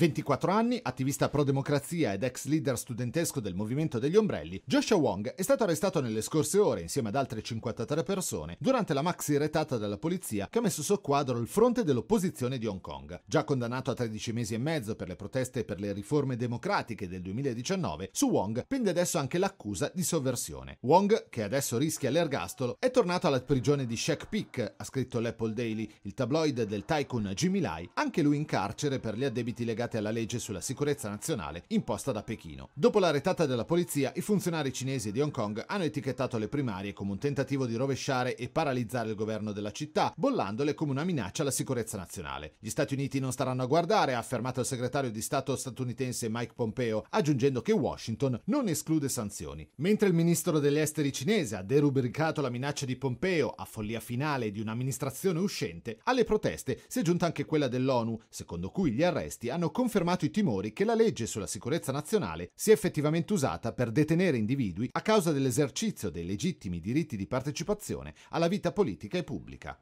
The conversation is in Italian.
24 anni, attivista pro-democrazia ed ex leader studentesco del movimento degli ombrelli, Joshua Wong è stato arrestato nelle scorse ore insieme ad altre 53 persone durante la maxi retata della polizia che ha messo soqquadro il fronte dell'opposizione di Hong Kong. Già condannato a 13 mesi e mezzo per le proteste per le riforme democratiche del 2019, su Wong pende adesso anche l'accusa di sovversione. Wong, che adesso rischia l'ergastolo, è tornato alla prigione di Shek Peak, ha scritto l'Apple Daily, il tabloid del tycoon Jimmy Lai, anche lui in carcere per gli addebiti legati applicate alla legge sulla sicurezza nazionale imposta da Pechino. Dopo la retata della polizia, i funzionari cinesi di Hong Kong hanno etichettato le primarie come un tentativo di rovesciare e paralizzare il governo della città, bollandole come una minaccia alla sicurezza nazionale. Gli Stati Uniti non staranno a guardare, ha affermato il segretario di Stato statunitense Mike Pompeo, aggiungendo che Washington non esclude sanzioni. Mentre il ministro degli esteri cinese ha derubricato la minaccia di Pompeo a follia finale di un'amministrazione uscente, alle proteste si è giunta anche quella dell'ONU, secondo cui gli arresti hanno confermato i timori che la legge sulla sicurezza nazionale sia effettivamente usata per detenere individui a causa dell'esercizio dei legittimi diritti di partecipazione alla vita politica e pubblica.